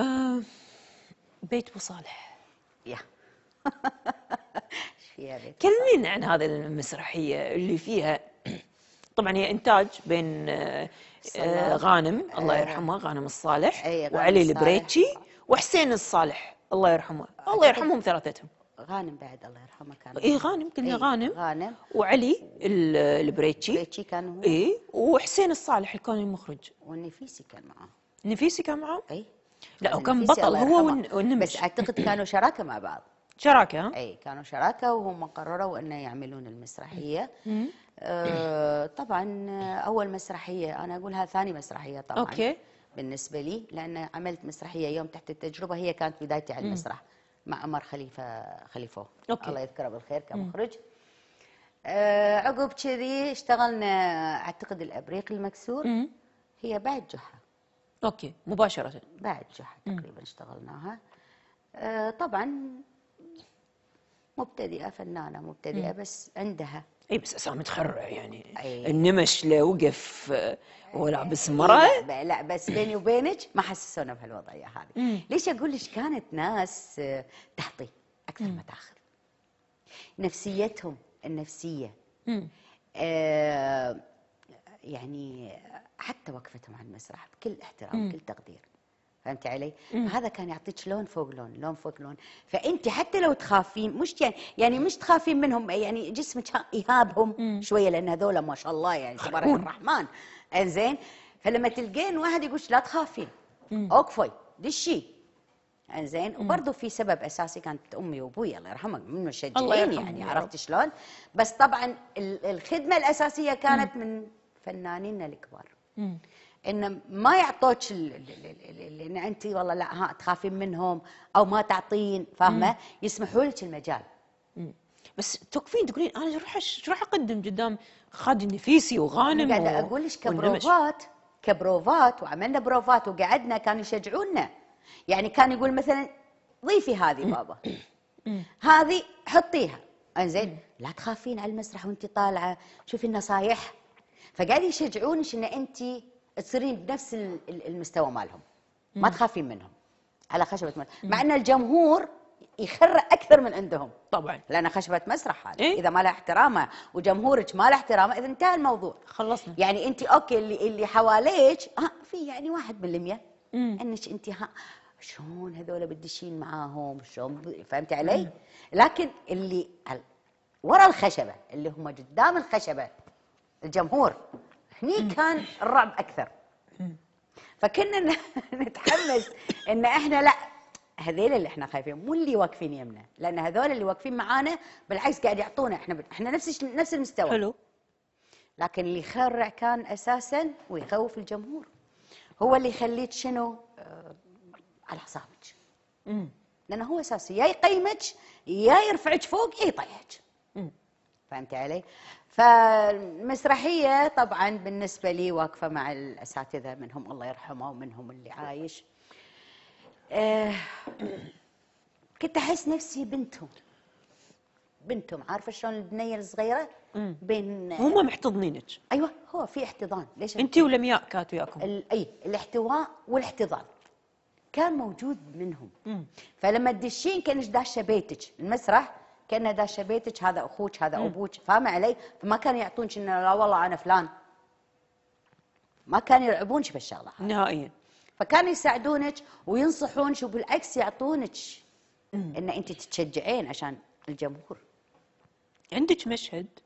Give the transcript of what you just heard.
آه، بيت ابو صالح يا كلمين كلمينا عن هذه المسرحيه اللي فيها طبعا هي انتاج بين آه، آه، غانم الله يرحمه غانم الصالح غانم وعلي البريتشي وحسين الصالح الله يرحمه الله يرحمهم ثلاثتهم غانم بعد الله يرحمه كان اي غانم قلنا إيه غانم غانم وعلي البريتشي البريتشي كان هو اي وحسين الصالح اللي كان المخرج والنفيسي كان معاه النفيسي كان معاه اي لا وكان بطل هو والنمش بس اعتقد كانوا شراكه مع بعض شراكه اي كانوا شراكه وهم قرروا انه يعملون المسرحيه آه طبعا آه، اول مسرحيه انا اقولها ثاني مسرحيه طبعا اوكي بالنسبه لي لان عملت مسرحيه يوم تحت التجربه هي كانت بدايتي على المسرح مع عمر خليفه خليفه أوكي. الله يذكره بالخير كمخرج آه عقب كذي اشتغلنا اعتقد الابريق المكسور هي بعد جحا اوكي مباشره بعد جحا تقريبا اشتغلناها آه طبعا مبتدئه فنانه مبتدئه مم. بس عندها اي بس اسامه تخرع يعني أي. النمش لا وقف آه، ولا بس مره لا, بس بيني وبينك ما حسسونا بهالوضعيه هذه ليش اقول لك كانت ناس آه، تحطي اكثر ما تاخذ نفسيتهم النفسيه آه يعني حتى وقفتهم على المسرح بكل احترام وكل تقدير فهمتي علي؟ فهذا كان يعطيك لون فوق لون لون فوق لون فانت حتى لو تخافين مش يعني يعني مش تخافين منهم يعني جسمك يهابهم مم. شويه لان هذول ما شاء الله يعني تبارك الرحمن انزين فلما تلقين واحد يقول لا تخافين اوقفي دشي انزين وبرضه في سبب اساسي كانت امي وابوي الله يرحمهم من مشجعين يعني عرفت شلون؟ بس طبعا الخدمه الاساسيه كانت من فنانين الكبار ان ما يعطوك ان انت والله لا ها تخافين منهم او ما تعطين فاهمه يسمحوا لك المجال بس تكفين تقولين انا اروح راح اقدم قدام خالد النفيسي وغانم قاعده و... اقول لك كبروفات كبروفات وعملنا بروفات وقعدنا كانوا يشجعونا يعني كان يقول مثلا ضيفي هذه بابا هذه حطيها انزين لا تخافين على المسرح وانت طالعه شوفي النصايح فقالوا يشجعونك ان انت تصيرين بنفس المستوى مالهم ما تخافين منهم على خشبه مسرح مع ان الجمهور يخر اكثر من عندهم طبعا لان خشبه مسرح هذا إيه؟ اذا ما لها احترامه وجمهورك ما له احترامه اذا انتهى الموضوع خلصنا يعني انت اوكي اللي اللي حواليك آه، في يعني واحد من المية انك انت ها شلون هذول بتدشين معاهم شلون فهمتي علي؟ مم. لكن اللي ورا الخشبه اللي هم قدام الخشبه الجمهور هني كان الرعب اكثر فكنا نتحمس ان احنا لا هذيل اللي احنا خايفين مو اللي واقفين يمنا لان هذول اللي واقفين معانا بالعكس قاعد يعطونا احنا احنا نفس نفس المستوى حلو لكن اللي يخرع كان اساسا ويخوف الجمهور هو اللي يخليك شنو آه، على حسابك لانه هو اساسي يا يقيمك يا يرفعك فوق يا يطيحك فهمتي علي؟ فالمسرحيه طبعا بالنسبه لي واقفه مع الاساتذه منهم الله يرحمه ومنهم اللي عايش. آه، كنت احس نفسي بنتهم. بنتهم عارفه شلون البنيه الصغيره؟ بين هم محتضنينك ايوه هو في احتضان ليش انت ولمياء كانت وياكم اي الاحتواء والاحتضان كان موجود منهم مم. فلما تدشين كانك داشه بيتك المسرح كان ذا شبيتك هذا اخوك هذا ابوك فاهمه علي فما كانوا يعطونك انه لا والله انا فلان ما كانوا يلعبونك بالشغله نهائيا فكانوا يساعدونك وينصحونك وبالعكس يعطونك ان انت تتشجعين عشان الجمهور عندك مشهد